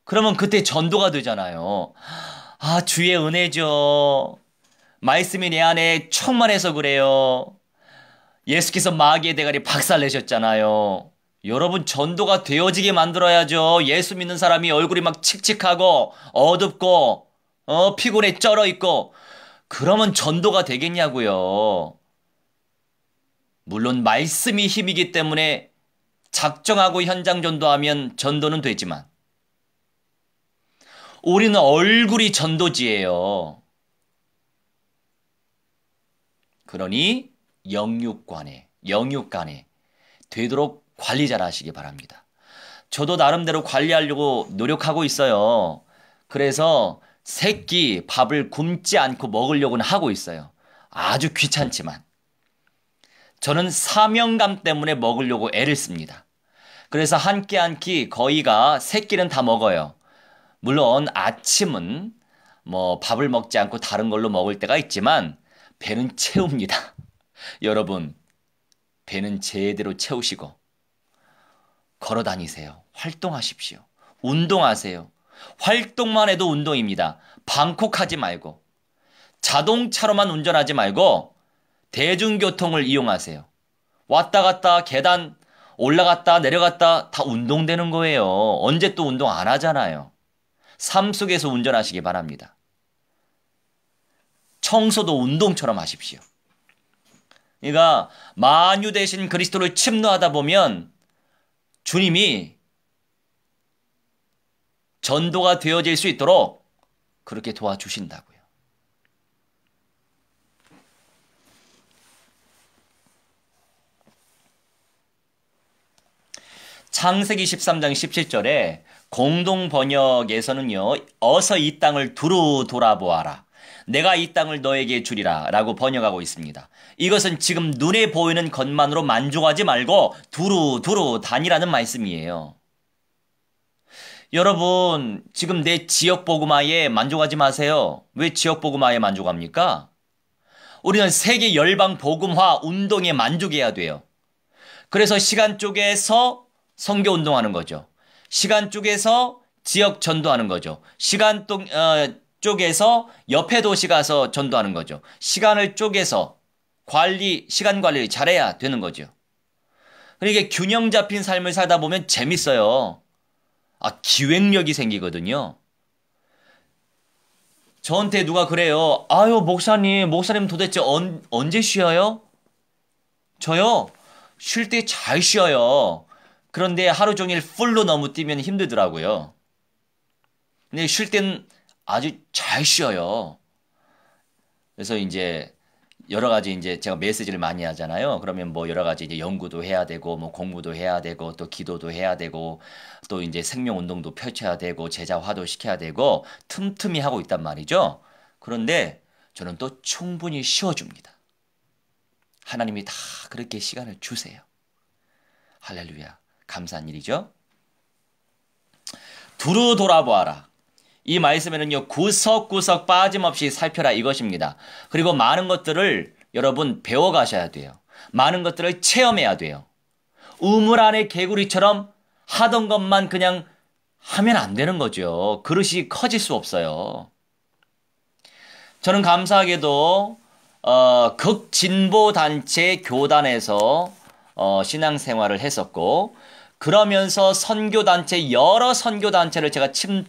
그러면 그때 전도가 되잖아요. 아, 주의 은혜죠. 말씀이 내 안에 충만해서 그래요. 예수께서 마귀의 대가리 박살내셨잖아요. 여러분 전도가 되어지게 만들어야죠. 예수 믿는 사람이 얼굴이 막 칙칙하고 어둡고 어 피곤에 쩔어 있고 그러면 전도가 되겠냐고요. 물론 말씀이 힘이기 때문에 작정하고 현장 전도하면 전도는 되지만 우리는 얼굴이 전도지예요. 그러니 영육관에 영육관에 되도록 관리 잘 하시기 바랍니다. 저도 나름대로 관리하려고 노력하고 있어요. 그래서 새끼 밥을 굶지 않고 먹으려고는 하고 있어요. 아주 귀찮지만. 저는 사명감 때문에 먹으려고 애를 씁니다. 그래서 한 끼 한 끼 거의가 새끼는 다 먹어요. 물론 아침은 뭐 밥을 먹지 않고 다른 걸로 먹을 때가 있지만 배는 채웁니다. 여러분, 배는 제대로 채우시고 걸어 다니세요. 활동하십시오. 운동하세요. 활동만 해도 운동입니다. 방콕하지 말고 자동차로만 운전하지 말고 대중교통을 이용하세요. 왔다 갔다 계단 올라갔다 내려갔다 다 운동되는 거예요. 언제 또 운동 안 하잖아요. 삶 속에서 운전하시기 바랍니다. 청소도 운동처럼 하십시오. 그러니까 만유 대신 그리스도를 침노하다 보면 주님이 전도가 되어질 수 있도록 그렇게 도와주신다고요. 창세기 13장 17절에 공동 번역에서는요, 어서 이 땅을 두루 돌아보아라. 내가 이 땅을 너에게 주리라. 라고 번역하고 있습니다. 이것은 지금 눈에 보이는 것만으로 만족하지 말고 두루 두루 다니라는 말씀이에요. 여러분, 지금 내 지역 보고마에 만족하지 마세요. 왜 지역 보고마에 만족합니까? 우리는 세계 열방 보음화 운동에 만족해야 돼요. 그래서 시간 쪼개서 성교 운동하는 거죠. 시간 쪽에서 지역 전도하는 거죠. 시간 동, 어, 쪽에서 옆에 도시 가서 전도하는 거죠. 시간을 쪼개서 관리, 시간 관리를 잘해야 되는 거죠. 그러니까 균형 잡힌 삶을 살다 보면 재밌어요. 아, 기획력이 생기거든요. 저한테 누가 그래요. 아유, 목사님, 목사님 도대체 언, 언제 쉬어요? 저요? 쉴 때 잘 쉬어요. 그런데 하루 종일 풀로 너무 뛰면 힘들더라고요. 근데 쉴 땐 아주 잘 쉬어요. 그래서 이제 여러 가지 이제 제가 메시지를 많이 하잖아요. 그러면 뭐 여러 가지 이제 연구도 해야 되고 뭐 공부도 해야 되고 또 기도도 해야 되고 또 이제 생명 운동도 펼쳐야 되고 제자 화도 시켜야 되고 틈틈이 하고 있단 말이죠. 그런데 저는 또 충분히 쉬어 줍니다. 하나님이 다 그렇게 시간을 주세요. 할렐루야. 감사한 일이죠. 두루 돌아보아라. 이 말씀에는요, 구석구석 빠짐없이 살펴라 이것입니다. 그리고 많은 것들을 여러분 배워가셔야 돼요. 많은 것들을 체험해야 돼요. 우물 안의 개구리처럼 하던 것만 그냥 하면 안 되는 거죠. 그릇이 커질 수 없어요. 저는 감사하게도 어, 극진보 단체 교단에서 어, 신앙생활을 했었고 그러면서 선교단체 여러 선교단체를 제가 침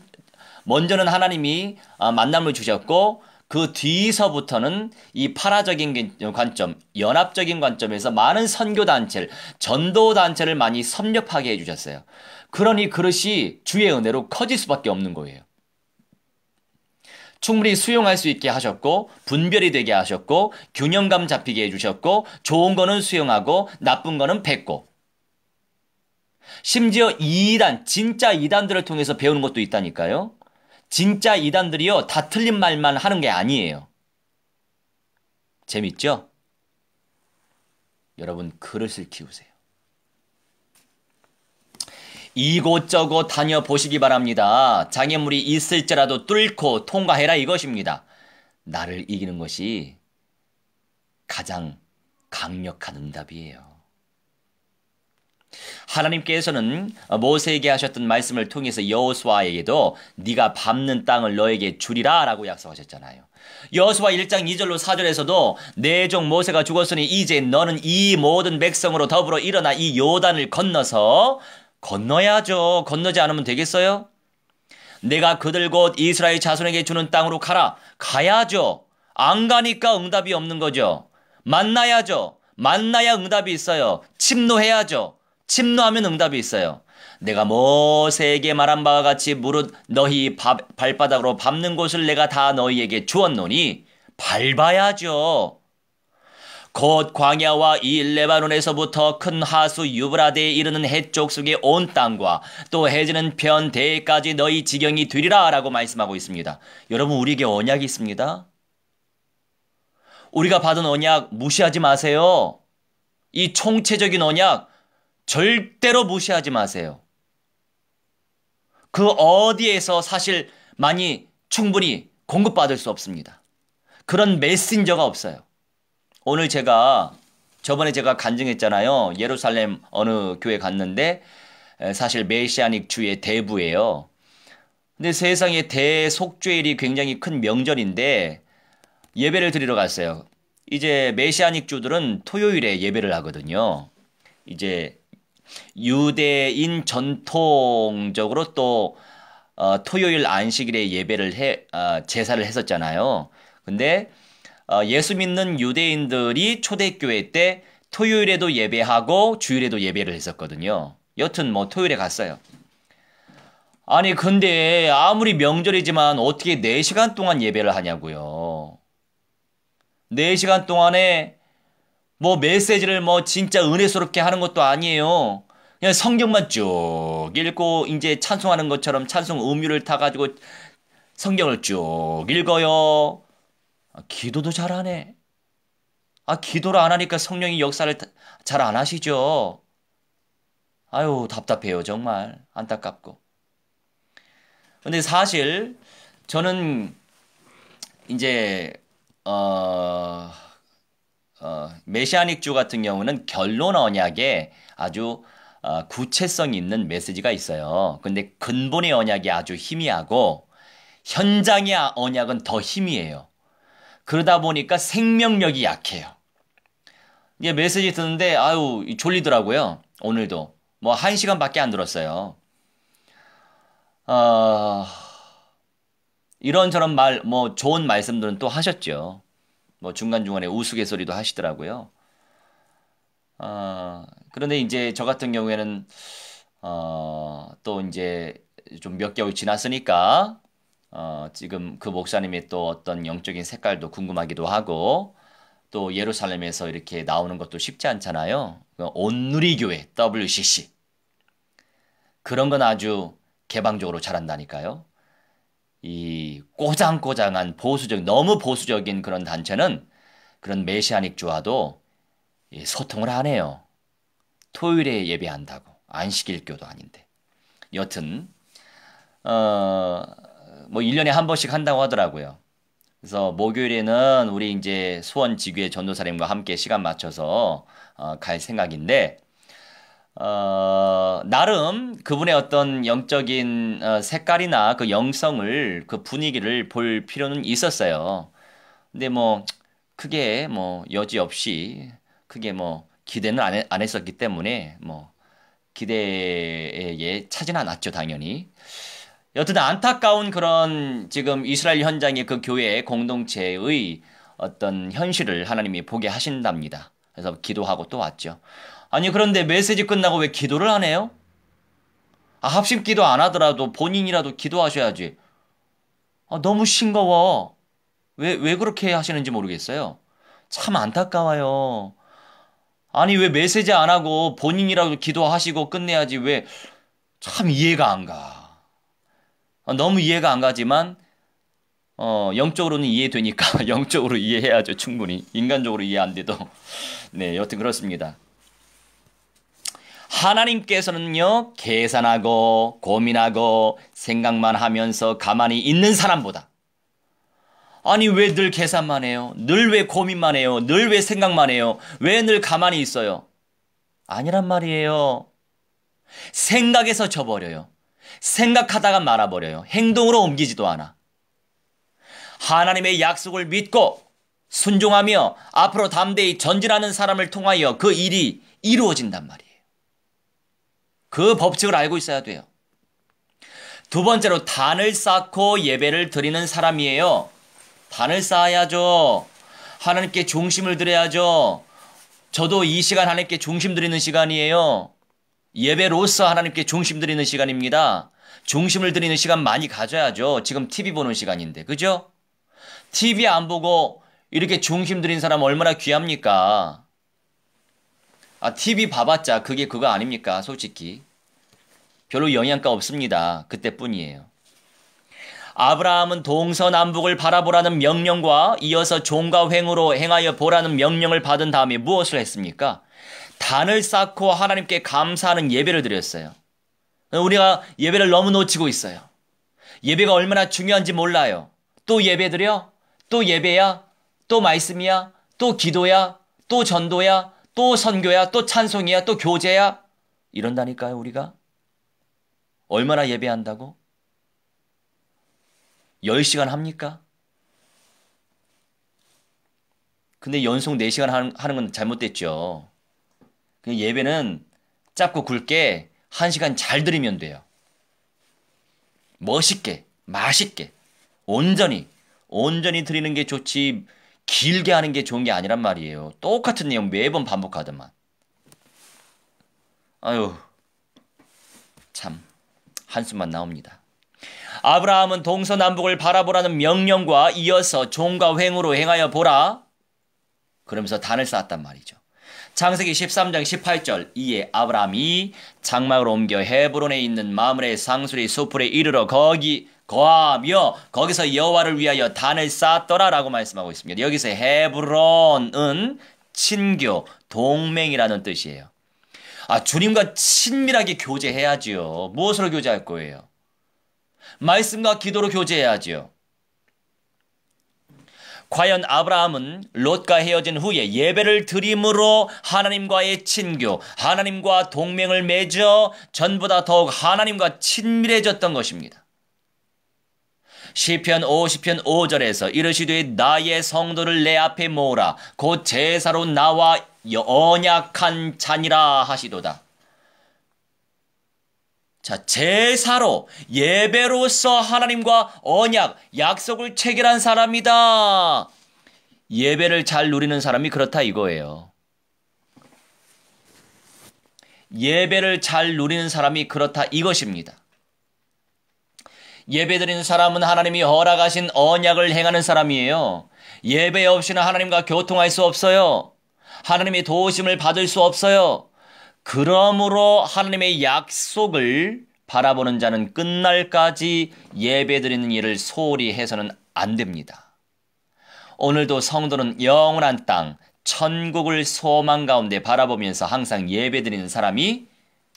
먼저는 하나님이 아, 만남을 주셨고 그 뒤서부터는 이 파라적인 관점, 연합적인 관점에서 많은 선교단체를, 전도단체를 많이 섭렵하게 해주셨어요. 그러니 그릇이 주의 은혜로 커질 수밖에 없는 거예요. 충분히 수용할 수 있게 하셨고, 분별이 되게 하셨고, 균형감 잡히게 해주셨고, 좋은 거는 수용하고, 나쁜 거는 뱉고, 심지어 이단 진짜 이단들을 통해서 배우는 것도 있다니까요. 진짜 이단들이요, 다 틀린 말만 하는 게 아니에요. 재밌죠? 여러분, 그릇을 키우세요. 이곳저곳 다녀보시기 바랍니다. 장애물이 있을지라도 뚫고 통과해라 이것입니다. 나를 이기는 것이 가장 강력한 응답이에요. 하나님께서는 모세에게 하셨던 말씀을 통해서 여호수아에게도 네가 밟는 땅을 너에게 주리라라고 약속하셨잖아요. 여호수아 1장 2절로 4절에서도 내 종 모세가 죽었으니 이제 너는 이 모든 백성으로 더불어 일어나 이 요단을 건너서 건너야죠. 건너지 않으면 되겠어요? 내가 그들 곧 이스라엘 자손에게 주는 땅으로 가라. 가야죠. 안 가니까 응답이 없는 거죠. 만나야죠. 만나야 응답이 있어요. 침노해야죠. 침노하면 응답이 있어요. 내가 모세에게 말한 바와 같이 무릇 너희 밥, 발바닥으로 밟는 곳을 내가 다 너희에게 주었노니 밟아야죠. 곧 광야와 이 레바논에서부터 큰 하수 유브라데에 이르는 해쪽 속의 온 땅과 또 해지는 편 대까지 너희 지경이 되리라 라고 말씀하고 있습니다. 여러분 우리에게 언약이 있습니다. 우리가 받은 언약 무시하지 마세요. 이 총체적인 언약 절대로 무시하지 마세요. 그 어디에서 사실 많이 충분히 공급받을 수 없습니다. 그런 메신저가 없어요. 오늘 제가 저번에 제가 간증했잖아요. 예루살렘 어느 교회 갔는데 사실 메시아닉 주의 대부예요. 근데 세상에 대속죄일이 굉장히 큰 명절인데 예배를 드리러 갔어요. 이제 메시아닉 주들은 토요일에 예배를 하거든요. 이제 유대인 전통적으로 또 어, 토요일 안식일에 예배를 해 어, 제사를 했었잖아요. 근데 어, 예수 믿는 유대인들이 초대교회 때 토요일에도 예배하고 주일에도 예배를 했었거든요. 여튼 뭐 토요일에 갔어요. 아니 근데 아무리 명절이지만 어떻게 4시간 동안 예배를 하냐고요. 4시간 동안에 뭐 메시지를 뭐 진짜 은혜스럽게 하는 것도 아니에요. 그냥 성경만 쭉 읽고 이제 찬송하는 것처럼 찬송 음유를 타가지고 성경을 쭉 읽어요. 아, 기도도 잘하네. 아, 기도를 안 하니까 성령이 역사를 잘 안 하시죠. 아유, 답답해요. 정말. 안타깝고. 근데 사실 저는 이제, 어, 어, 메시아닉주 같은 경우는 결론 언약에 아주 어, 구체성 있는 메시지가 있어요. 근데 근본의 언약이 아주 희미하고 현장의 언약은 더 희미해요. 그러다 보니까 생명력이 약해요. 이제 메시지 듣는데 아유 졸리더라고요. 오늘도 뭐 한 시간밖에 안 들었어요. 어, 이런저런 말 뭐 좋은 말씀들은 또 하셨죠. 뭐 중간중간에 우스갯소리도 하시더라고요. 어, 그런데 이제 저 같은 경우에는 어, 또 이제 좀 몇 개월 지났으니까 어, 지금 그 목사님의 또 어떤 영적인 색깔도 궁금하기도 하고 또 예루살렘에서 이렇게 나오는 것도 쉽지 않잖아요. 그 온누리교회 WCC 그런 건 아주 개방적으로 잘한다니까요. 이 꼬장꼬장한 보수적 너무 보수적인 그런 단체는 그런 메시아닉 주와도 예, 소통을 안 해요. 토요일에 예배한다고 안식일교도 아닌데 여튼 어, 뭐 1년에 한 번씩 한다고 하더라고요. 그래서 목요일에는 우리 이제 수원 지교의 전도사님과 함께 시간 맞춰서 어, 갈 생각인데 어, 나름 그분의 어떤 영적인 어, 색깔이나 그 영성을 그 분위기를 볼 필요는 있었어요. 근데 뭐 크게 뭐 여지없이 크게 뭐 기대는 안, 해, 안 했었기 때문에 뭐 기대에 차진 않았죠 당연히. 여튼 안타까운 그런 지금 이스라엘 현장의 그 교회 공동체의 어떤 현실을 하나님이 보게 하신답니다. 그래서 기도하고 또 왔죠. 아니 그런데 메시지 끝나고 왜 기도를 안 해요? 아, 합심 기도 안 하더라도 본인이라도 기도하셔야지. 아, 너무 싱거워. 왜, 왜 그렇게 하시는지 모르겠어요. 참 안타까워요. 아니, 왜 메시지 안 하고 본인이라도 기도하시고 끝내야지 왜 참 이해가 안 가. 아, 너무 이해가 안 가지만, 어, 영적으로는 이해되니까 영적으로 이해해야죠, 충분히. 인간적으로 이해 안 돼도. 네, 여튼 그렇습니다. 하나님께서는요, 계산하고 고민하고 생각만 하면서 가만히 있는 사람보다 아니 왜 늘 계산만 해요? 늘 왜 고민만 해요? 늘 왜 생각만 해요? 왜 늘 가만히 있어요? 아니란 말이에요. 생각에서 져버려요. 생각하다가 말아버려요. 행동으로 옮기지도 않아. 하나님의 약속을 믿고 순종하며 앞으로 담대히 전진하는 사람을 통하여 그 일이 이루어진단 말이에요. 그 법칙을 알고 있어야 돼요. 두 번째로 단을 쌓고 예배를 드리는 사람이에요. 단을 쌓아야죠. 하나님께 중심을 드려야죠. 저도 이 시간 하나님께 중심 드리는 시간이에요. 예배로서 하나님께 중심 드리는 시간입니다. 중심을 드리는 시간 많이 가져야죠. 지금 TV 보는 시간인데. 그죠? TV 안 보고 이렇게 중심 드린 사람 얼마나 귀합니까? 아, TV 봐봤자 그게 그거 아닙니까? 솔직히. 별로 영향가 없습니다. 그때뿐이에요. 아브라함은 동서남북을 바라보라는 명령과 이어서 종과 횡으로 행하여 보라는 명령을 받은 다음에 무엇을 했습니까? 단을 쌓고 하나님께 감사하는 예배를 드렸어요. 우리가 예배를 너무 놓치고 있어요. 예배가 얼마나 중요한지 몰라요. 또 예배 드려? 또 예배야? 또 말씀이야? 또 기도야? 또 전도야? 또 선교야, 또 찬송이야, 또 교제야. 이런다니까요, 우리가. 얼마나 예배한다고? 10시간 합니까? 근데 연속 4시간 하는, 건 잘못됐죠. 그 예배는 짧고 굵게 1시간 잘들이면 돼요. 멋있게, 맛있게, 온전히, 온전히 드리는 게 좋지, 길게 하는 게 좋은 게 아니란 말이에요. 똑같은 내용 매번 반복하더만. 아유, 참 한숨만 나옵니다. 아브라함은 동서남북을 바라보라는 명령과 이어서 종과 횡으로 행하여 보라. 그러면서 단을 쌓았단 말이죠. 창세기 13장 18절 이에 아브라함이 장막을 옮겨 헤브론에 있는 마므레 상수리 소풀에 이르러 거기 거하며 거기서 여호와를 위하여 단을 쌓았더라라고 말씀하고 있습니다. 여기서 헤브론은 친교, 동맹이라는 뜻이에요. 아, 주님과 친밀하게 교제해야지요. 무엇으로 교제할 거예요? 말씀과 기도로 교제해야지요. 과연 아브라함은 롯과 헤어진 후에 예배를 드림으로 하나님과의 친교, 하나님과 동맹을 맺어 전보다 더욱 하나님과 친밀해졌던 것입니다. 시편 50편 5절에서 이르시되 나의 성도를 내 앞에 모으라 곧 제사로 나와 언약한 잔이라 하시도다. 자, 제사로 예배로서 하나님과 언약, 약속을 체결한 사람이다. 예배를 잘 누리는 사람이 그렇다 이거예요. 예배를 잘 누리는 사람이 그렇다 이것입니다. 예배드리는 사람은 하나님이 허락하신 언약을 행하는 사람이에요. 예배 없이는 하나님과 교통할 수 없어요. 하나님의 도우심을 받을 수 없어요. 그러므로 하나님의 약속을 바라보는 자는 끝날까지 예배드리는 일을 소홀히 해서는 안 됩니다. 오늘도 성도는 영원한 땅, 천국을 소망 가운데 바라보면서 항상 예배드리는 사람이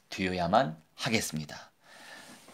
되어야만 하겠습니다.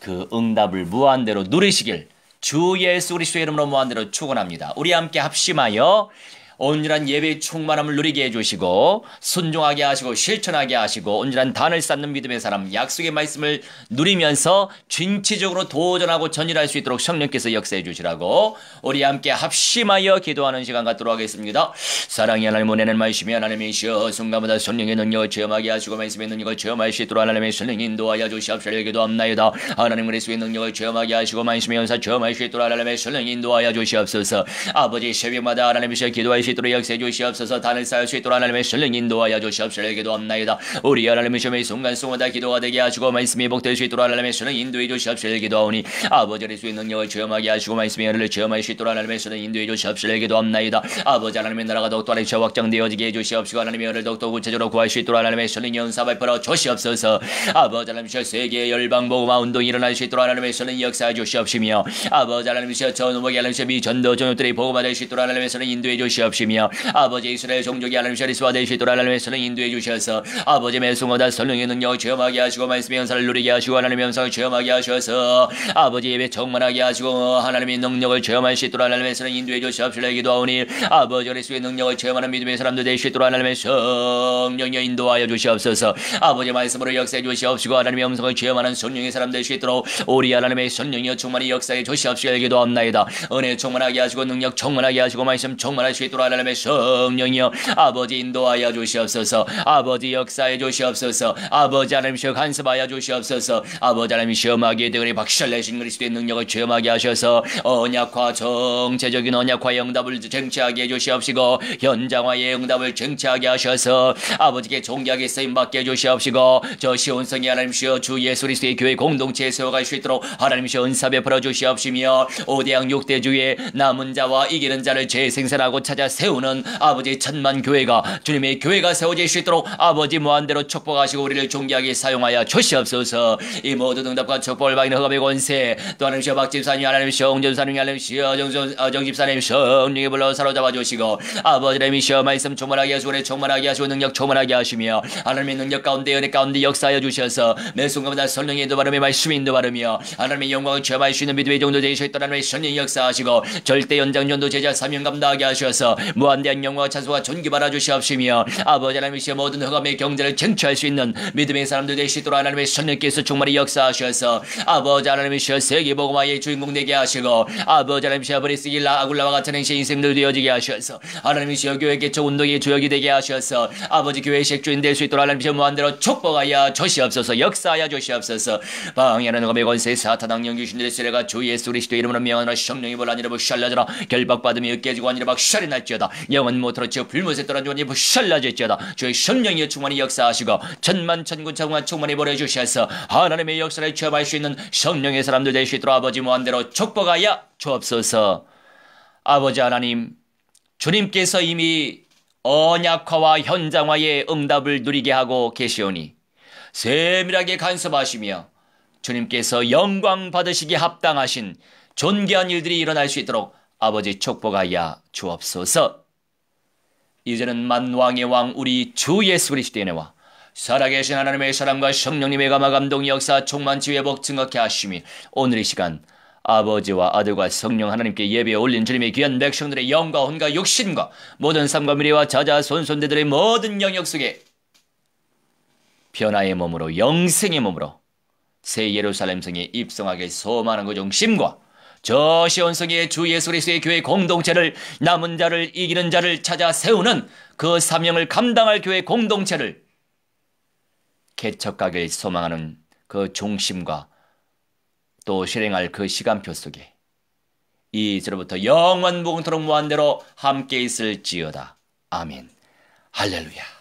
그 응답을 무한대로 누리시길 주 예수 그리스도의 이름으로 무한대로 축원합니다. 우리 함께 합심하여 온전한 예배의 충만함을 누리게 해주시고 순종하게 하시고 실천하게 하시고 온전한 단을 쌓는 믿음의 사람 약속의 말씀을 누리면서 진취적으로 도전하고 전일할 수 있도록 성령께서 역사해 주시라고 우리 함께 합심하여 기도하는 시간 갖도록 하겠습니다. 사랑의 하나님 은혜는 말씀이 하나님이시여 순간마다 성령의 능력을 체험하게 하시고 말씀의 능력을 체험할 수 있도록 하나님의 성령 인도하여 주시옵소서 기도합나이다. 하나님 그리스의 능력을 체험하게 하시고 말씀의 연사 체험할 수 있도록 하나님의 성령 인도하여 주시옵소서 아버지 새벽마다 하나님이시여 기도할 수 있도록 역사해 주시옵소서 단을 쌓을 수 있도록 하나님의 신령 인도하여 주시옵소서 기도합나이다 우리 하나님의 시험의 순간순간다 기도가 되게 하시고 말씀이 복될 수 있도록 하나님의 신령 인도해 주시옵소서 기도하오니 아버지 할수 있 능력을 체험하게 하시고 말씀의 은혜를 체험할 수 있도록 하나님의 신령 인도해 주시옵소서 기도합나이다 아버지 하나님의 나라가 더욱더 하나 확장되어지게 해주시옵시고 하나님의 은혜를 더욱더 구체적으로 구할 수 있도록 하나님의 신령 연사 발표로 주시옵소서 아버지 하나님의 세계 열방 복음화 운동이 일어날 수 있도록 하나님의 신령 역사해 주시옵시며 아버지 하나님의 전 우목이 하나님의 전도 전역들이 복음화 될수 있도록 하나님의 신령 인도해 주시옵소서 주시옵시며 아버지 이스라엘 종족이 하나님 샤리스와 대시 돌아 하나님의 선을 인도해 주셔서 아버지 매숭어다 선능의 능력 을 체험하게 하시고 말씀의 연사를 누리게 하시고 하나님의 영상을 체험하게 하셔서 아버지 예배 정만하게 하시고 하나님의 능력을 체험할 수 있도록 하나님의 선을 인도해 주시옵시라 기도하오니 아버지 그리스도의 능력을 체험하는 믿음의 사람들 되시 도록 하나님의 성령여 인도하여 주시옵소서 아버지 말씀으로 역사해 주시옵시고 하나님의 음성을 체험하는 성령의 사람 될수 도록 우리 하나님의 성령여 충만히 역사해 주시옵시라 기도합나이다 은혜 충만하게 하시고 능력 충만하게 하시고 말씀 충만할 수 있도록 하나님의 성령이여 아버지 인도하여 주시옵소서 아버지 역사해 주시옵소서 아버지 하나님 시험 간섭하여 주시옵소서 아버지 하나님 시험하기에대거리 박살내신 그리스도의 능력을 체험하게 하셔서 언약화 정체적인 언약화 영답을 쟁취하게 해주시옵시고 현장화의 응답을 쟁취하게 하셔서 아버지께 존귀하게 쓰임받게 해주시옵시고 저 시온성이 하나님 시여 주 예수 그리스도의 교회 공동체에 세워갈 수 있도록 하나님 시여 은사 베풀어 주시옵시며 오대양 육대주의 남은 자와 이기는 자를 재생산하고 찾아 세우는 아버지 천만 교회가 주님의 교회가 세워질 수 있도록 아버지 무한대로 축복하시고 우리를 존귀하게 사용하여 주시옵소서 이 모든 응답과 축복을 받는 허감의 권세 또 하나님 시여 박집사님 하나님 시여 홍전사님 하나님 시여 어, 정집사님 성령의 불러 사로잡아 주시고 아버지님 시여 말씀 충만하게 하시고 은혜 충만하게 하시고 능력 충만하게 하시며 하나님의 능력 가운데 은혜 가운데 역사하여 주셔서 매 순간마다 성령의 도바름의 말씀이 인도바르며 하나님의 영광을 체험할 수 있는 믿음의 종도 되시던 하나님의 성령 역사하시고 절대 연장전도 제자 사명 감당하게 하셔서 무한대한 영광 찬송과 존귀 받아 주시옵시며 아버지 하나님이시여 모든 허감의 경제를 쟁취할 수 있는 믿음의 사람들 되시도록 하나님의 성령께서 충만히 역사하셔서 아버지 하나님이시여 세계복음화의 주인공 되게 하시고 아버지 하나님이시여 브리스길라 아굴라와 같은 행시 인생들 되어지게 하셔서 하나님이시여 교회 개척 운동의 주역이 되게 하셔서 아버지 교회식주인될 수 있도록 하나님이시여 무한대로 축복하여 조시옵소서 역사하여 조시옵소서 방해하는 허감의 권세 사탄당 영주신들의 세례가 주 예수 그리스도 이름으로 명하노라 성령이 불안이라 부샬라져라 결박받음이 으깨지고 아니라 박샬이 날지 역사하시다 영원 모토로 지어 불못에 떨어져니 부샬라지지어다 주의 성령의 충만히 역사하시고 천만 천군 천만 충만히 보내주셔서 하나님의 역사를 취업할 수 있는 성령의 사람도될수 있도록 아버지 무한대로 축복하여 주옵소서 아버지 하나님 주님께서 이미 언약화와 현장화의 응답을 누리게 하고 계시오니 세밀하게 간섭하시며 주님께서 영광 받으시기에 합당하신 존귀한 일들이 일어날 수 있도록 아버지 축복하여 주옵소서. 이제는 만왕의 왕 우리 주 예수 그리스도의 은와 살아계신 하나님의 사랑과 성령님의 감화 감동 역사 총만 지회 복 증거케 하심이 오늘 이 시간 아버지와 아들과 성령 하나님께 예배 올린 주님의 귀한 백성들의 영과 혼과 육신과 모든 삶과 미래와 자자 손손대들의 모든 영역 속에 변화의 몸으로 영생의 몸으로 새 예루살렘 성에 입성하게 소망하는 그 중심과 저 시온성의 주 예수 그리스도의 교회 공동체를 남은 자를 이기는 자를 찾아 세우는 그 사명을 감당할 교회 공동체를 개척가길 소망하는 그 중심과 또 실행할 그 시간표 속에 이제로부터 영원무궁토록 무한대로 함께 있을지어다. 아멘. 할렐루야.